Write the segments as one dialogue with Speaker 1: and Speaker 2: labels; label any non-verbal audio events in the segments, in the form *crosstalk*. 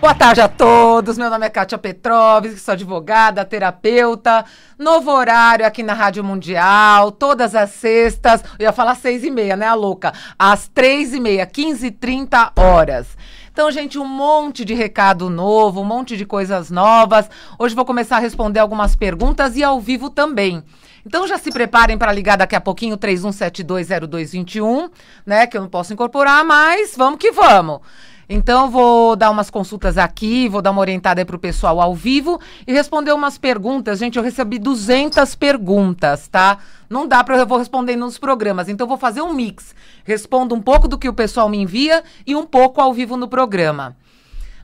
Speaker 1: Boa tarde a todos. Meu nome é Kátia Petrovic, sou advogada, terapeuta. Novo horário aqui na Rádio Mundial, todas as sextas. Eu ia falar seis e meia, né, a louca? Às três e meia, quinze e trinta horas. Então, gente, um monte de recado novo, um monte de coisas novas. Hoje vou começar a responder algumas perguntas e ao vivo também. Então já se preparem para ligar daqui a pouquinho 31720221, né, que eu não posso incorporar, mas vamos que vamos. Então, vou dar umas consultas aqui, vou dar uma orientada para o pessoal ao vivo e responder umas perguntas. Gente, eu recebi 200 perguntas, tá? Não dá para eu vou responder nos programas, então vou fazer um mix. Respondo um pouco do que o pessoal me envia e um pouco ao vivo no programa.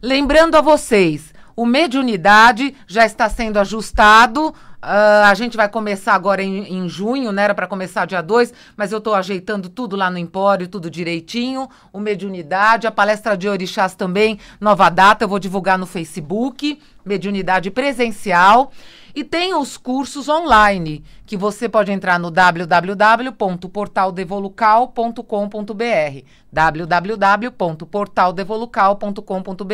Speaker 1: Lembrando a vocês, o mediunidade já está sendo ajustado Uh, a gente vai começar agora em, em junho, né? Era para começar dia 2, mas eu estou ajeitando tudo lá no Empório, tudo direitinho. O Mediunidade, a palestra de Orixás também, nova data, eu vou divulgar no Facebook. Mediunidade presencial. E tem os cursos online, que você pode entrar no www.portaldevolucal.com.br. www.portaldevolucal.com.br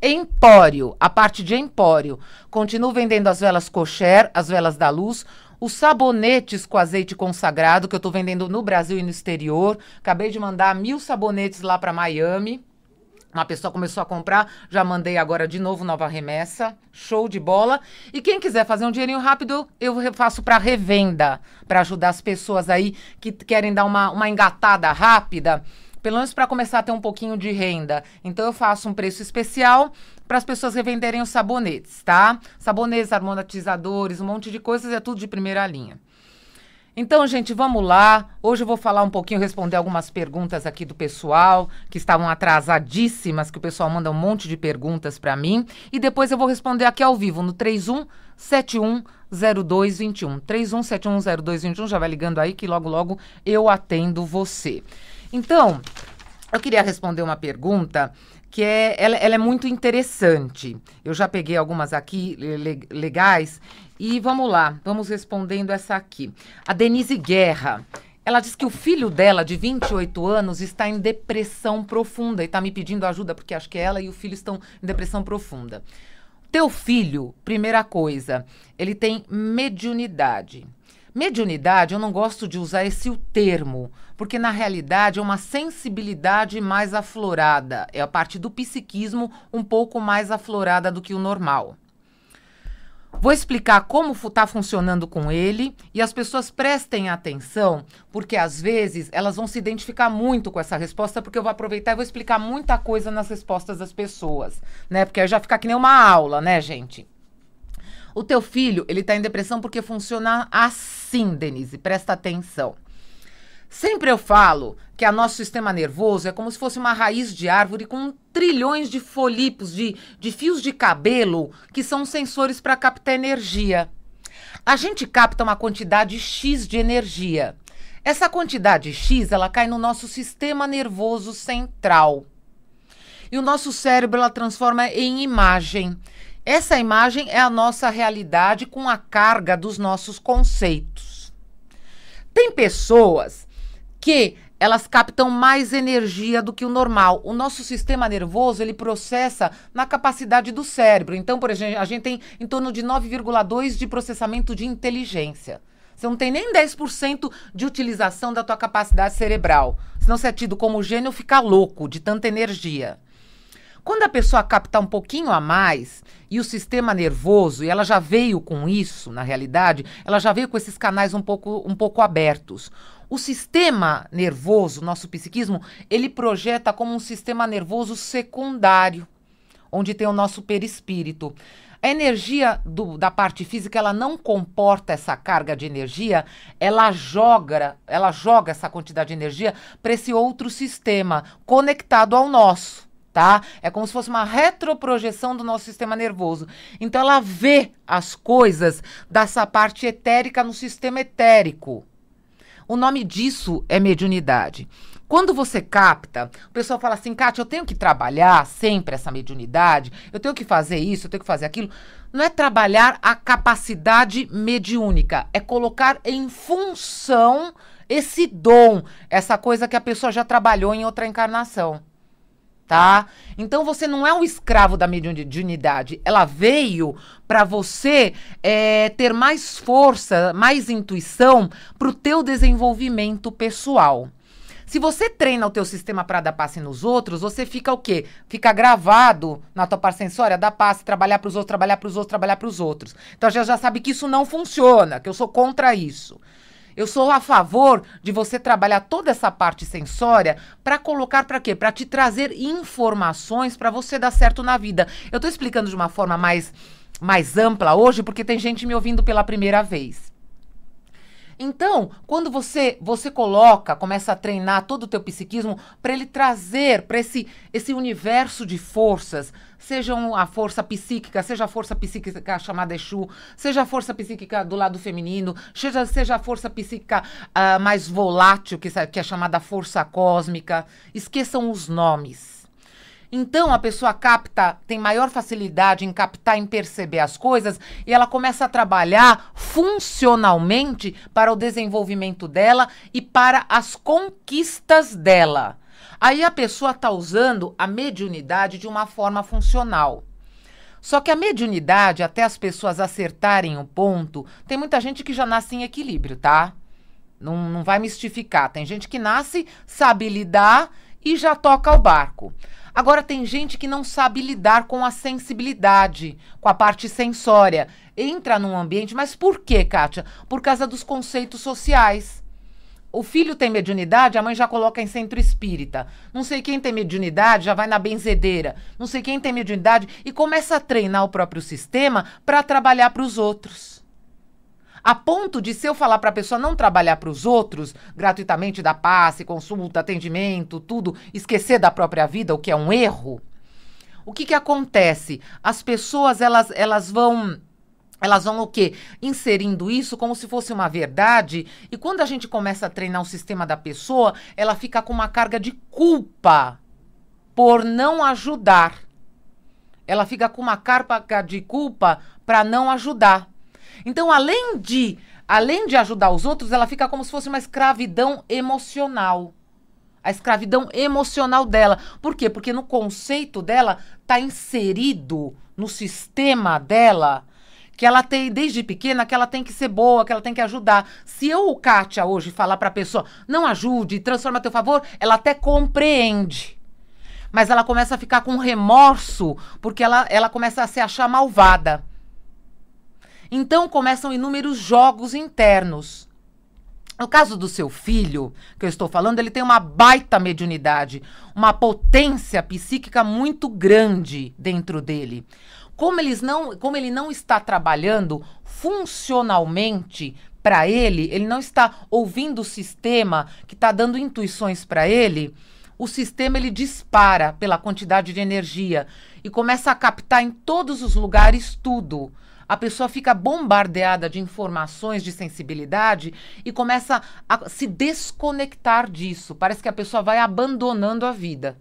Speaker 1: Empório, a parte de Empório. Continuo vendendo as velas Kosher, as velas da luz, os sabonetes com azeite consagrado que eu estou vendendo no Brasil e no exterior. Acabei de mandar mil sabonetes lá para Miami. Uma pessoa começou a comprar, já mandei agora de novo nova remessa. Show de bola. E quem quiser fazer um dinheirinho rápido, eu faço para revenda, para ajudar as pessoas aí que querem dar uma, uma engatada rápida pelo menos para começar a ter um pouquinho de renda. Então eu faço um preço especial para as pessoas revenderem os sabonetes, tá? Sabonetes, aromatizadores, um monte de coisas, é tudo de primeira linha. Então, gente, vamos lá. Hoje eu vou falar um pouquinho, responder algumas perguntas aqui do pessoal que estavam atrasadíssimas, que o pessoal manda um monte de perguntas para mim, e depois eu vou responder aqui ao vivo no 31710221. 31710221, já vai ligando aí que logo logo eu atendo você. Então, eu queria responder uma pergunta que é, ela, ela, é muito interessante. Eu já peguei algumas aqui le, legais e vamos lá, vamos respondendo essa aqui. A Denise Guerra. Ela diz que o filho dela, de 28 anos, está em depressão profunda e está me pedindo ajuda porque acho que é ela e o filho estão em depressão profunda. Teu filho, primeira coisa, ele tem mediunidade. Mediunidade, eu não gosto de usar esse o termo, porque na realidade é uma sensibilidade mais aflorada, é a parte do psiquismo um pouco mais aflorada do que o normal. Vou explicar como está funcionando com ele e as pessoas prestem atenção, porque às vezes elas vão se identificar muito com essa resposta, porque eu vou aproveitar e vou explicar muita coisa nas respostas das pessoas, né? Porque aí já fica que nem uma aula, né, gente? O teu filho, ele tá em depressão porque funciona assim, Denise, presta atenção. Sempre eu falo que o nosso sistema nervoso é como se fosse uma raiz de árvore com trilhões de folipos, de, de fios de cabelo, que são sensores para captar energia. A gente capta uma quantidade X de energia. Essa quantidade X, ela cai no nosso sistema nervoso central. E o nosso cérebro, ela transforma em imagem. Essa imagem é a nossa realidade com a carga dos nossos conceitos. Tem pessoas que elas captam mais energia do que o normal. O nosso sistema nervoso, ele processa na capacidade do cérebro. Então, por exemplo, a gente tem em torno de 9,2 de processamento de inteligência. Você não tem nem 10% de utilização da tua capacidade cerebral. Senão você é tido como gênio fica louco de tanta energia. Quando a pessoa captar um pouquinho a mais e o sistema nervoso, e ela já veio com isso, na realidade, ela já veio com esses canais um pouco, um pouco abertos. O sistema nervoso, nosso psiquismo, ele projeta como um sistema nervoso secundário, onde tem o nosso perispírito. A energia do, da parte física, ela não comporta essa carga de energia, ela joga, ela joga essa quantidade de energia para esse outro sistema conectado ao nosso tá? É como se fosse uma retroprojeção do nosso sistema nervoso. Então ela vê as coisas dessa parte etérica no sistema etérico. O nome disso é mediunidade. Quando você capta, o pessoal fala assim, Kátia, eu tenho que trabalhar sempre essa mediunidade, eu tenho que fazer isso, eu tenho que fazer aquilo. Não é trabalhar a capacidade mediúnica, é colocar em função esse dom, essa coisa que a pessoa já trabalhou em outra encarnação tá? Então você não é um escravo da mediunidade. Ela veio para você é, ter mais força, mais intuição para o teu desenvolvimento pessoal. Se você treina o teu sistema para dar passe nos outros, você fica o quê? Fica gravado na tua parte sensória, dar passe, trabalhar para os outros, trabalhar para os outros, trabalhar para os outros. Então já já sabe que isso não funciona, que eu sou contra isso. Eu sou a favor de você trabalhar toda essa parte sensória para colocar para quê? Para te trazer informações para você dar certo na vida. Eu estou explicando de uma forma mais mais ampla hoje porque tem gente me ouvindo pela primeira vez. Então, quando você você coloca, começa a treinar todo o teu psiquismo para ele trazer para esse esse universo de forças, sejam a força psíquica, seja a força psíquica chamada Exu, seja a força psíquica do lado feminino, seja, seja a força psíquica uh, mais volátil, que, que é chamada força cósmica. Esqueçam os nomes então a pessoa capta, tem maior facilidade em captar, em perceber as coisas e ela começa a trabalhar funcionalmente para o desenvolvimento dela e para as conquistas dela. Aí a pessoa está usando a mediunidade de uma forma funcional. Só que a mediunidade, até as pessoas acertarem o ponto, tem muita gente que já nasce em equilíbrio, tá? Não, não vai mistificar. Tem gente que nasce, sabe lidar e já toca o barco. Agora, tem gente que não sabe lidar com a sensibilidade, com a parte sensória. Entra num ambiente, mas por quê, Kátia? Por causa dos conceitos sociais. O filho tem mediunidade, a mãe já coloca em centro espírita. Não sei quem tem mediunidade, já vai na benzedeira. Não sei quem tem mediunidade e começa a treinar o próprio sistema para trabalhar para os outros. A ponto de se eu falar para a pessoa não trabalhar para os outros, gratuitamente dar passe, consulta, atendimento, tudo, esquecer da própria vida, o que é um erro, o que que acontece? As pessoas, elas, elas vão... Elas vão o quê? Inserindo isso como se fosse uma verdade. E quando a gente começa a treinar o sistema da pessoa, ela fica com uma carga de culpa por não ajudar. Ela fica com uma carga de culpa para não ajudar. Então, além de, além de ajudar os outros, ela fica como se fosse uma escravidão emocional. A escravidão emocional dela. Por quê? Porque no conceito dela está inserido no sistema dela que ela tem desde pequena que ela tem que ser boa, que ela tem que ajudar. Se eu, Kátia, hoje falar para a pessoa, não ajude, transforma a teu favor, ela até compreende. Mas ela começa a ficar com remorso, porque ela, ela começa a se achar malvada. Então começam inúmeros jogos internos. No caso do seu filho, que eu estou falando, ele tem uma baita mediunidade, uma potência psíquica muito grande dentro dele. Como, eles não, como ele não está trabalhando funcionalmente para ele, ele não está ouvindo o sistema que está dando intuições para ele, o sistema ele dispara pela quantidade de energia e começa a captar em todos os lugares tudo a pessoa fica bombardeada de informações de sensibilidade e começa a se desconectar disso. Parece que a pessoa vai abandonando a vida.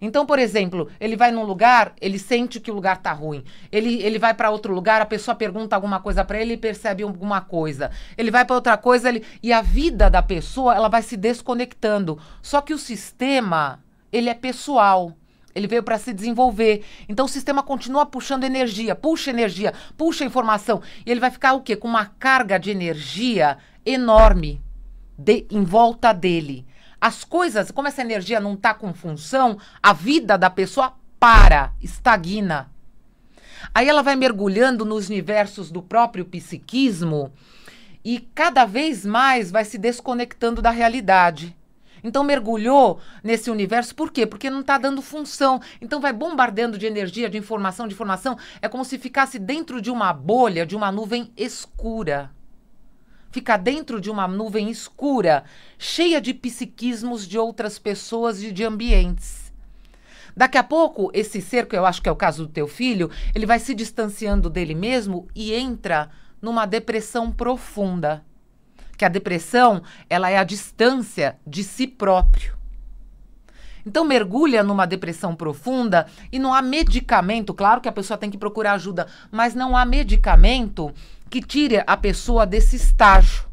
Speaker 1: Então, por exemplo, ele vai num lugar, ele sente que o lugar tá ruim. Ele, ele vai para outro lugar, a pessoa pergunta alguma coisa para ele e percebe alguma coisa. Ele vai para outra coisa, ele... e a vida da pessoa, ela vai se desconectando. Só que o sistema, ele é pessoal. Ele veio para se desenvolver. Então o sistema continua puxando energia, puxa energia, puxa informação. E ele vai ficar o quê? Com uma carga de energia enorme de, em volta dele. As coisas, como essa energia não está com função, a vida da pessoa para, estagna. Aí ela vai mergulhando nos universos do próprio psiquismo e cada vez mais vai se desconectando da realidade. Então mergulhou nesse universo, por quê? Porque não está dando função. Então vai bombardeando de energia, de informação, de informação. É como se ficasse dentro de uma bolha, de uma nuvem escura. Ficar dentro de uma nuvem escura, cheia de psiquismos de outras pessoas e de ambientes. Daqui a pouco, esse ser, que eu acho que é o caso do teu filho, ele vai se distanciando dele mesmo e entra numa depressão profunda que a depressão ela é a distância de si próprio. Então mergulha numa depressão profunda e não há medicamento, claro que a pessoa tem que procurar ajuda, mas não há medicamento que tire a pessoa desse estágio.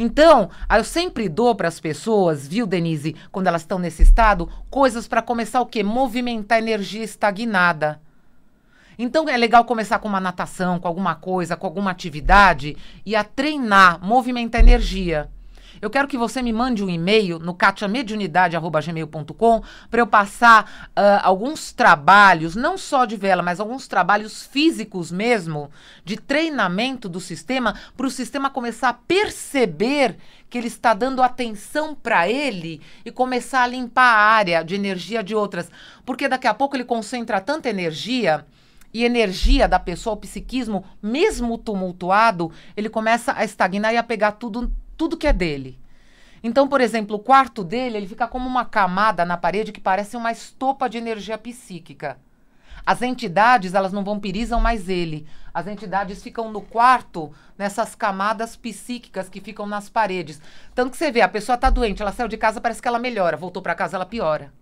Speaker 1: Então, eu sempre dou para as pessoas, viu, Denise, quando elas estão nesse estado, coisas para começar o quê? Movimentar energia estagnada. Então é legal começar com uma natação, com alguma coisa, com alguma atividade e a treinar, movimentar energia. Eu quero que você me mande um e-mail no katiamediunidade.com para eu passar uh, alguns trabalhos, não só de vela, mas alguns trabalhos físicos mesmo, de treinamento do sistema, para o sistema começar a perceber que ele está dando atenção para ele e começar a limpar a área de energia de outras. Porque daqui a pouco ele concentra tanta energia e energia da pessoa, o psiquismo, mesmo tumultuado, ele começa a estagnar e a pegar tudo, tudo que é dele. Então, por exemplo, o quarto dele, ele fica como uma camada na parede que parece uma estopa de energia psíquica. As entidades, elas não vampirizam mais ele. As entidades ficam no quarto, nessas camadas psíquicas que ficam nas paredes. Tanto que você vê, a pessoa está doente, ela saiu de casa, parece que ela melhora. Voltou para casa, ela piora.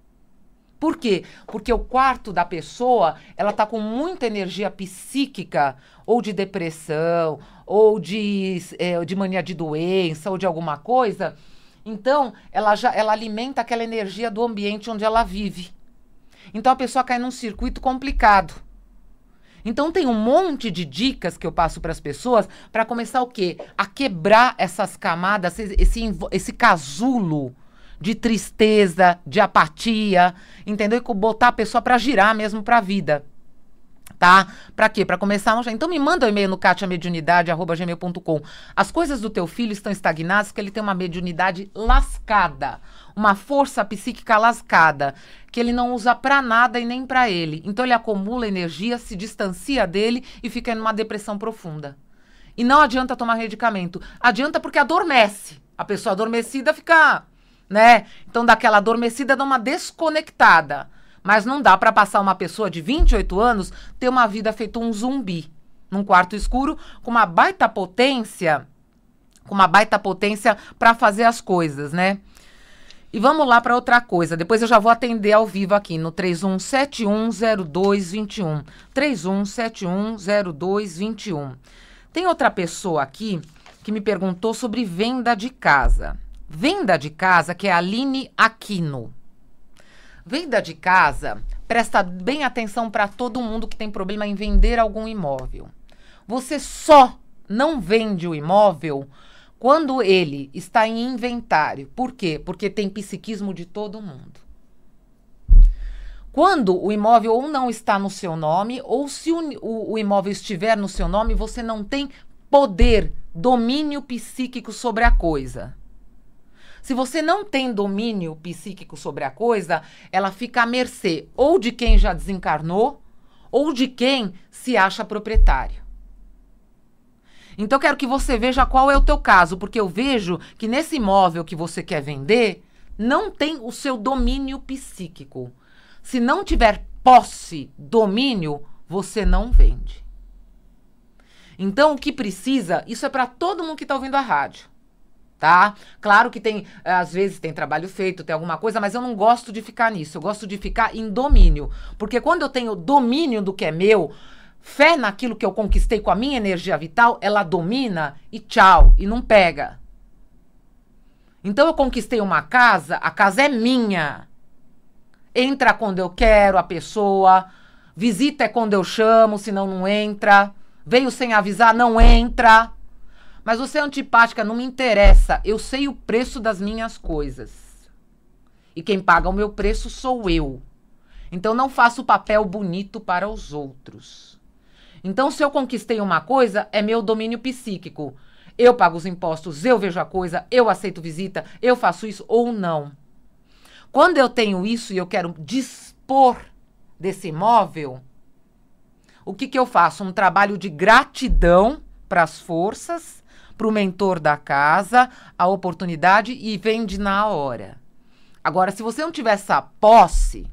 Speaker 1: Por quê? Porque o quarto da pessoa, ela tá com muita energia psíquica, ou de depressão, ou de, é, de mania de doença, ou de alguma coisa. Então, ela, já, ela alimenta aquela energia do ambiente onde ela vive. Então, a pessoa cai num circuito complicado. Então, tem um monte de dicas que eu passo para as pessoas para começar o quê? A quebrar essas camadas, esse, esse, esse casulo de tristeza, de apatia, entendeu? E botar a pessoa para girar mesmo para a vida. Tá? Pra quê? Pra começar a mostrar. Então me manda um e-mail no katiamediunidade.gmail.com. As coisas do teu filho estão estagnadas porque ele tem uma mediunidade lascada, uma força psíquica lascada, que ele não usa pra nada e nem pra ele. Então ele acumula energia, se distancia dele e fica numa depressão profunda. E não adianta tomar medicamento. Adianta porque adormece. A pessoa adormecida fica né? Então dá aquela adormecida, dá uma desconectada. Mas não dá para passar uma pessoa de 28 anos ter uma vida feita um zumbi num quarto escuro com uma baita potência, com uma baita potência para fazer as coisas, né? E vamos lá para outra coisa. Depois eu já vou atender ao vivo aqui no 31710221. 31710221. Tem outra pessoa aqui que me perguntou sobre venda de casa. Venda de casa, que é a Aline Aquino. Venda de casa, presta bem atenção para todo mundo que tem problema em vender algum imóvel. Você só não vende o imóvel quando ele está em inventário. Por quê? Porque tem psiquismo de todo mundo. Quando o imóvel ou não está no seu nome, ou se o, o, o imóvel estiver no seu nome, você não tem poder, domínio psíquico sobre a coisa. Se você não tem domínio psíquico sobre a coisa, ela fica à mercê ou de quem já desencarnou ou de quem se acha proprietário. Então quero que você veja qual é o teu caso, porque eu vejo que nesse imóvel que você quer vender não tem o seu domínio psíquico. Se não tiver posse, domínio, você não vende. Então o que precisa, isso é para todo mundo que está ouvindo a rádio tá? Claro que tem, eh, às vezes tem trabalho feito, tem alguma coisa, mas eu não gosto de ficar nisso. Eu gosto de ficar em domínio. Porque quando eu tenho domínio do que é meu, fé naquilo que eu conquistei com a minha energia vital, ela domina e tchau, e não pega. Então eu conquistei uma casa, a casa é minha. Entra quando eu quero a pessoa, visita é quando eu chamo, senão não entra. Veio sem avisar, não entra. Mas você é antipática, não me interessa. Eu sei o preço das minhas coisas. E quem paga o meu preço sou eu. Então não faço papel bonito para os outros. Então, se eu conquistei uma coisa, é meu domínio psíquico. Eu pago os impostos, eu vejo a coisa, eu aceito visita, eu faço isso ou não. Quando eu tenho isso e eu quero dispor desse imóvel, o que, que eu faço? Um trabalho de gratidão para as forças para o mentor da casa a oportunidade e vende na hora. Agora, se você não tiver essa posse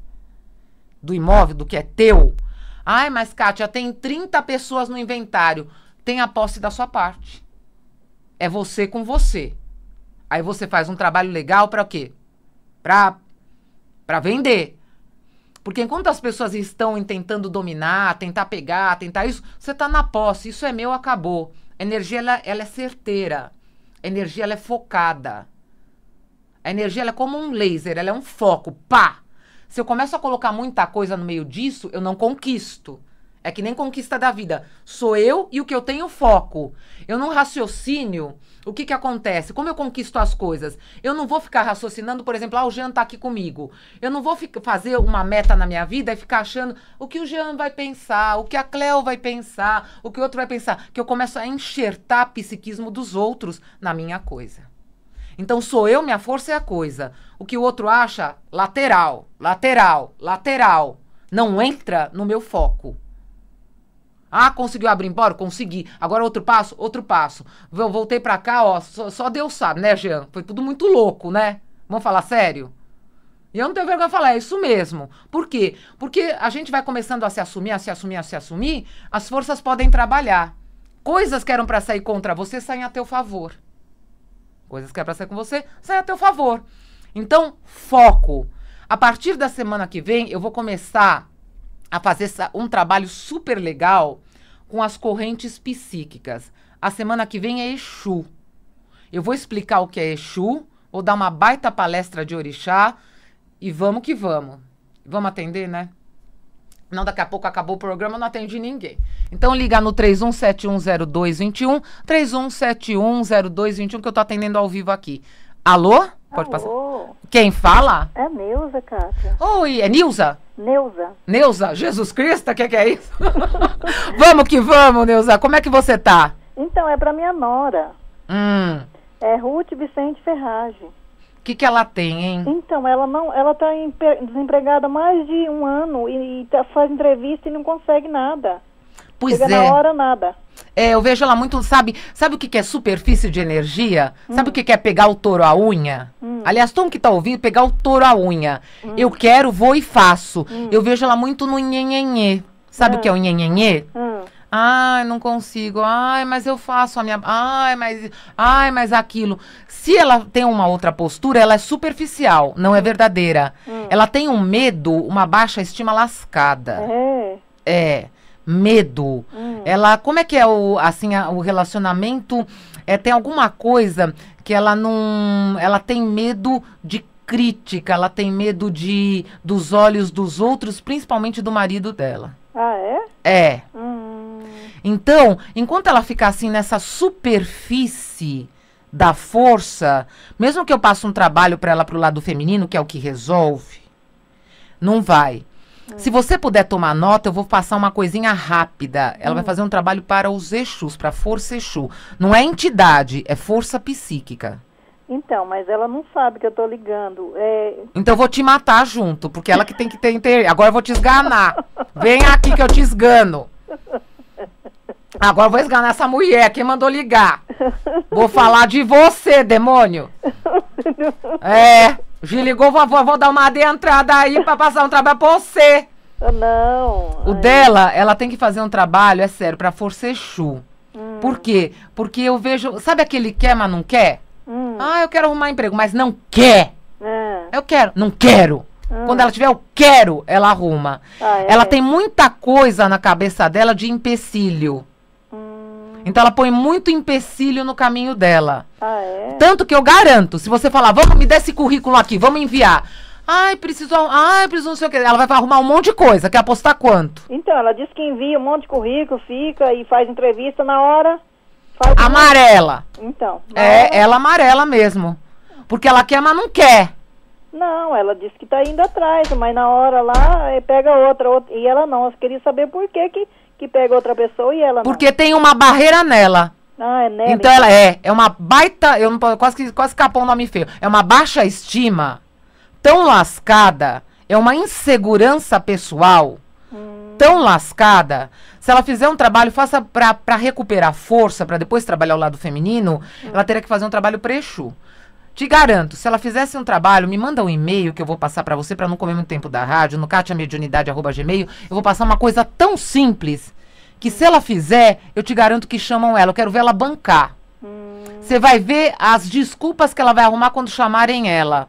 Speaker 1: do imóvel, do que é teu, ai, mas Kátia, tem 30 pessoas no inventário, tem a posse da sua parte. É você com você. Aí você faz um trabalho legal para quê? Para para vender. Porque enquanto as pessoas estão tentando dominar, tentar pegar, tentar isso, você está na posse, isso é meu, acabou energia ela, ela é certeira. A energia ela é focada. A energia ela é como um laser, ela é um foco, pá. Se eu começo a colocar muita coisa no meio disso, eu não conquisto. É que nem conquista da vida. Sou eu e o que eu tenho foco. Eu não raciocínio. O que que acontece? Como eu conquisto as coisas? Eu não vou ficar raciocinando, por exemplo, ah, o Jean tá aqui comigo. Eu não vou fazer uma meta na minha vida e ficar achando o que o Jean vai pensar, o que a Cleo vai pensar, o que o outro vai pensar. Que eu começo a enxertar psiquismo dos outros na minha coisa. Então sou eu, minha força é a coisa. O que o outro acha, lateral, lateral, lateral. Não entra no meu foco. Ah, conseguiu abrir embora? Consegui. Agora outro passo? Outro passo. Eu voltei pra cá, ó, só, só Deus sabe, né, Jean? Foi tudo muito louco, né? Vamos falar sério? E eu não tenho vergonha de falar, é isso mesmo. Por quê? Porque a gente vai começando a se assumir, a se assumir, a se assumir, as forças podem trabalhar. Coisas que eram para sair contra você saem a teu favor. Coisas que eram é para sair com você saem a teu favor. Então, foco. A partir da semana que vem, eu vou começar a fazer um trabalho super legal com as correntes psíquicas. A semana que vem é Exu. Eu vou explicar o que é Exu, vou dar uma baita palestra de orixá e vamos que vamos. Vamos atender, né? Não, daqui a pouco acabou o programa, não atende ninguém. Então liga no 31710221, 31710221 que eu tô atendendo ao vivo aqui. Alô? Pode passar. Quem fala? É Neuza, Cátia. Oi, é Nilza? Neuza. Neuza, Jesus Cristo, o que, que, é isso? *laughs* vamos que vamos, Neuza. Como é que você tá? Então, é pra minha nora. Hum. É Ruth Vicente Ferragem. O que, que ela tem, hein? Então, ela não, ela tá desempregada mais de um ano e, e tá, faz entrevista e não consegue nada. Pois Chega é. na hora, nada. É, eu vejo ela muito, sabe? Sabe o que, que é superfície de energia? Hum. Sabe o hum. que, que é pegar o touro à unha? Hum. Aliás, todo mundo que tá ouvindo, pegar o touro à unha. Hum. Eu quero, vou e faço. Hum. Eu vejo ela muito no nhenhenhê. Sabe o que é o hum. nhenhenhê? Ai, não consigo. Ai, mas eu faço a minha. Ai, mas. Ai, mas aquilo. Se ela tem uma outra postura, ela é superficial, não é verdadeira. Ela tem um medo, uma baixa estima lascada. É. é medo. Hum. Ela, como é que é o assim a, o relacionamento? É, tem alguma coisa que ela não, ela tem medo de crítica, ela tem medo de dos olhos dos outros, principalmente do marido dela. Ah, é? É. Hum. Então, enquanto ela ficar assim nessa superfície, da força, mesmo que eu passe um trabalho para ela pro lado feminino, que é o que resolve, não vai. É. Se você puder tomar nota, eu vou passar uma coisinha rápida. Ela hum. vai fazer um trabalho para os Exus, para a força Exu. Não é entidade, é força psíquica. Então, mas ela não sabe que eu tô ligando. É... Então eu vou te matar junto, porque ela que tem que ter interesse. Agora eu vou te esganar. Vem aqui que eu te esgano. Agora eu vou esganar essa mulher Quem mandou ligar. Vou falar de você, demônio. *laughs* É. Desligou, vovó, vou dar uma adentrada aí pra passar um trabalho pra você. Ah, não. O ai. dela, ela tem que fazer um trabalho, é sério, pra força chu. Hum. Por quê? Porque eu vejo. Sabe aquele quer, mas não quer? Hum. Ah, eu quero arrumar emprego, mas não quer. É. Eu quero, não quero. Hum. Quando ela tiver eu quero, ela arruma. Ah, é. Ela tem muita coisa na cabeça dela de empecilho. Então ela põe muito empecilho no caminho dela. Ah, é? Tanto que eu garanto, se você falar, vamos, me dê esse currículo aqui, vamos enviar. Ai, preciso. Ai, preciso não sei o que. Ela vai arrumar um monte de coisa. Quer apostar quanto? Então, ela diz que envia um monte de currículo, fica e faz entrevista na hora. amarela. Então. É, hora... ela amarela mesmo. Porque ela quer, mas não quer. Não, ela disse que tá indo atrás, mas na hora lá eh, pega outra, outra. E ela não. Eu queria saber por que que que pega outra pessoa e ela não. Porque tem uma barreira nela. Ah, é nela. Então ela então. é, é uma baita, eu não quase quase escapou um nome feio. É uma baixa estima tão lascada, é uma insegurança pessoal hum. tão lascada. Se ela fizer um trabalho, faça para recuperar força, para depois trabalhar o lado feminino, hum. ela teria que fazer um trabalho preixo. Te garanto, se ela fizesse um trabalho, me manda um e-mail que eu vou passar para você para não comer muito tempo da rádio, no catiamediunidade.gmail, eu vou passar uma coisa tão simples que se ela fizer, eu te garanto que chamam ela. Eu quero ver ela bancar. Hum. Você vai ver as desculpas que ela vai arrumar quando chamarem ela.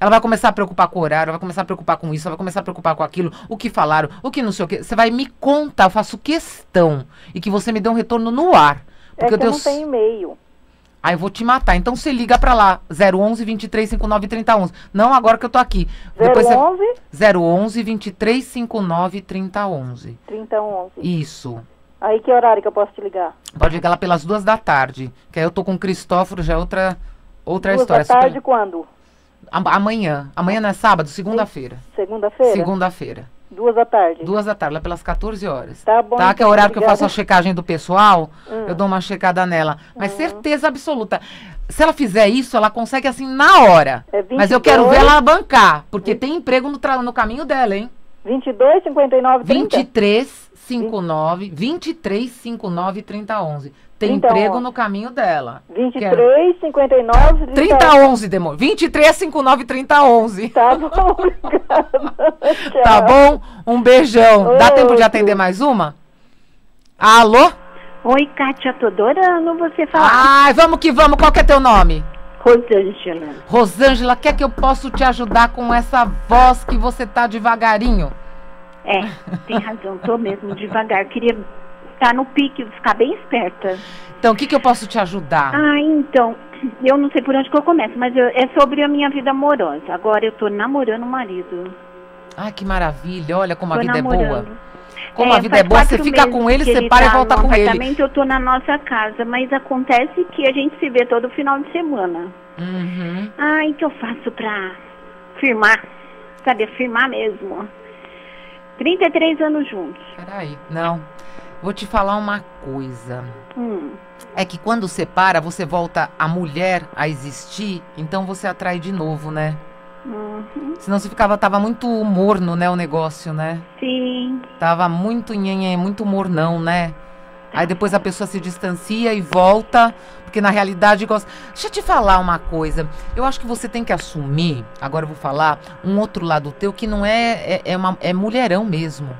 Speaker 1: Ela vai começar a preocupar com o horário, ela vai começar a preocupar com isso, ela vai começar a preocupar com aquilo, o que falaram, o que não sei o que. Você vai me contar, eu faço questão. E que você me dê um retorno no ar.
Speaker 2: É porque é eu, eu não tenho
Speaker 1: e-mail. Aí eu vou te matar. Então você liga para lá, 011 23 59 3011. Não agora que eu tô aqui. 011? Depois você... 011 23 59 3011. 3011. Isso. Aí que horário que eu posso te ligar? Pode ligar lá pelas duas da tarde. Que aí eu tô com o Cristóforo, já é outra, outra duas história. Duas da tarde super... quando? Amanhã. Amanhã não é sábado? Segunda-feira. Segunda-feira? Segunda-feira. Duas da tarde. Duas da tarde, lá pelas 14 horas. Tá bom. Tá, que é o horário obrigada. que eu faço a checagem do pessoal, hum. eu dou uma checada nela. Mas hum. certeza absoluta. Se ela fizer isso, ela consegue assim na hora. É mas eu quero ver ela bancar, porque tem emprego no, no caminho dela, hein? 22 59 30. 23 59 23 59 30 11. Tem então, emprego no caminho dela. 23 Quero... 59 30, 30 11, demônio. 23 59 30 11. Tá bom. *laughs* tá bom? Um beijão. Oi, Dá tempo de atender mais uma? Alô? Oi, Kátia, tô adorando você falar. Ai, vamos que vamos. Qual que é teu nome? Rosângela. Rosângela, quer que eu possa te ajudar com essa voz que você tá devagarinho? É, tem razão, tô mesmo devagar. Queria estar tá no pique, ficar bem esperta. Então, o que, que eu posso te ajudar? Ah, então, eu não sei por onde que eu começo, mas eu, é sobre a minha vida amorosa. Agora eu tô namorando o marido. Ah, que maravilha, olha como tô a vida namorando. é boa. Como é, a vida é boa, você fica com ele, separa para tá e volta com ele. Eu tô na nossa casa, mas acontece que a gente se vê todo final de semana. Uhum. Ai, que eu faço pra firmar, sabe, firmar mesmo. 33 anos juntos. Peraí, não. Vou te falar uma coisa. Hum. É que quando separa, você volta a mulher a existir, então você atrai de novo, né? Uhum. Senão você ficava, tava muito morno, né, o negócio, né? Sim. Tava muito nhenhen, muito mornão, né? Tá. Aí depois a pessoa se distancia e volta, porque na realidade gosta. Deixa eu te falar uma coisa. Eu acho que você tem que assumir, agora eu vou falar, um outro lado teu que não é, é, é, uma, é mulherão mesmo.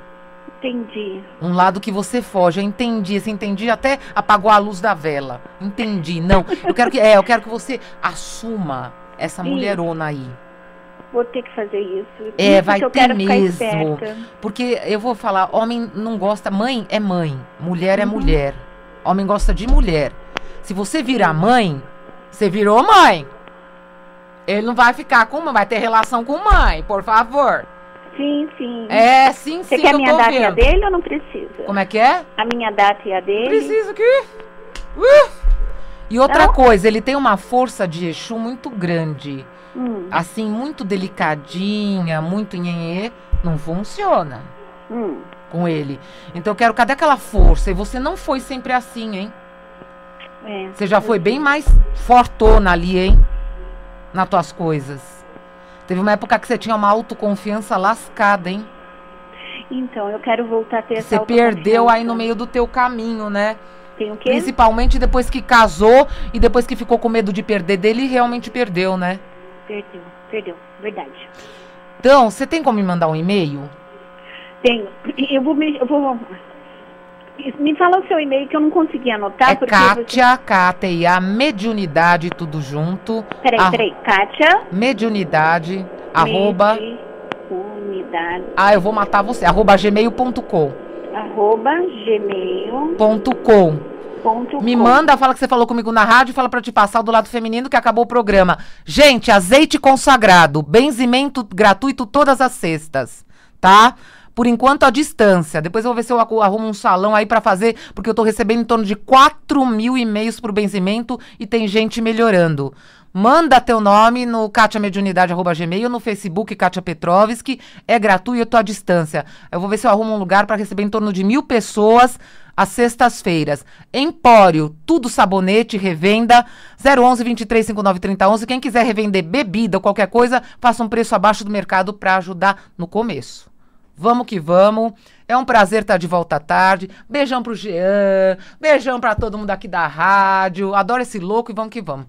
Speaker 1: Entendi. Um lado que você foge. Eu entendi, você entendi, até apagou a luz da vela. Entendi. Não. Eu quero que. É, eu quero que você assuma essa mulherona aí vou ter que fazer isso. É, isso vai que eu ter quero mesmo. Porque eu vou falar, homem não gosta, mãe é mãe, mulher é uhum. mulher. Homem gosta de mulher. Se você virar mãe, você virou mãe. Ele não vai ficar com mãe, vai ter relação com mãe, por favor. Sim, sim. É, sim, você sim. Você quer a minha data vendo. e a dele ou não precisa? Como é que é? A minha data e a dele. Preciso que. Uh! E outra não? coisa, ele tem uma força de Exu muito grande hum. assim, muito delicadinha, muito nhenhê, não funciona hum. com ele. Então eu quero, cadê aquela força? E você não foi sempre assim, hein? É. Você já foi bem mais fortona ali, hein? Nas tuas coisas. Teve uma época que você tinha uma autoconfiança lascada, hein? Então, eu quero voltar a ter essa Você perdeu aí no meio do teu caminho, né? Tem o quê? Principalmente depois que casou e depois que ficou com medo de perder dele, realmente perdeu, né? Perdeu, perdeu, verdade. Então, você tem como me mandar um e-mail? Tenho. Eu vou me. Eu vou... Me fala o seu e-mail que eu não consegui anotar. É porque Kátia, você... Kátia e a mediunidade, tudo junto. Peraí, a... peraí. Kátia. Mediunidade, arroba. Mediunidade. Ah, eu vou matar você. Arroba gmail.com. Arroba gmail.com. Me manda, fala que você falou comigo na rádio, fala para te passar do lado feminino que acabou o programa. Gente, azeite consagrado, benzimento gratuito todas as sextas, tá? Por enquanto, a distância. Depois eu vou ver se eu arrumo um salão aí para fazer, porque eu tô recebendo em torno de 4 mil e-mails pro benzimento e tem gente melhorando. Manda teu nome no katiamediunidade.gmail, no Facebook Katia Petrovski. É gratuito à distância. Eu vou ver se eu arrumo um lugar para receber em torno de mil pessoas às sextas-feiras. Empório, tudo sabonete, revenda, 011 2359 59 Quem quiser revender bebida ou qualquer coisa, faça um preço abaixo do mercado para ajudar no começo. Vamos que vamos. É um prazer estar tá de volta à tarde. Beijão pro Jean, beijão para todo mundo aqui da rádio. Adoro esse louco e vamos que vamos.